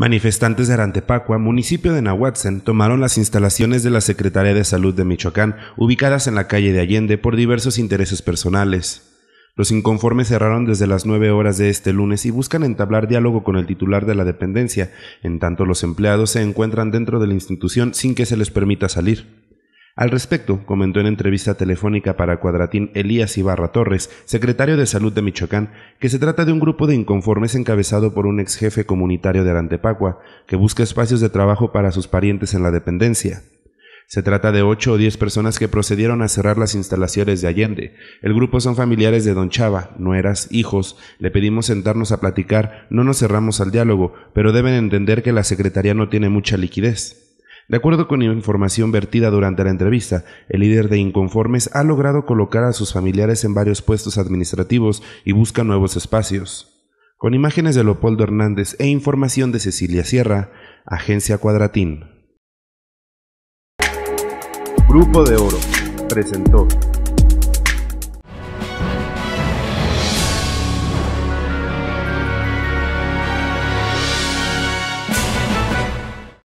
Manifestantes de Arantepacua, municipio de Nahuatzen, tomaron las instalaciones de la Secretaría de Salud de Michoacán, ubicadas en la calle de Allende, por diversos intereses personales. Los inconformes cerraron desde las 9 horas de este lunes y buscan entablar diálogo con el titular de la dependencia, en tanto los empleados se encuentran dentro de la institución sin que se les permita salir. Al respecto, comentó en entrevista telefónica para Cuadratín Elías Ibarra Torres, secretario de Salud de Michoacán, que se trata de un grupo de inconformes encabezado por un ex jefe comunitario de Arantepacua, que busca espacios de trabajo para sus parientes en la dependencia. Se trata de ocho o diez personas que procedieron a cerrar las instalaciones de Allende. El grupo son familiares de Don Chava, nueras, hijos. Le pedimos sentarnos a platicar, no nos cerramos al diálogo, pero deben entender que la Secretaría no tiene mucha liquidez. De acuerdo con información vertida durante la entrevista, el líder de Inconformes ha logrado colocar a sus familiares en varios puestos administrativos y busca nuevos espacios. Con imágenes de Leopoldo Hernández e información de Cecilia Sierra, Agencia Cuadratín. Grupo de Oro presentó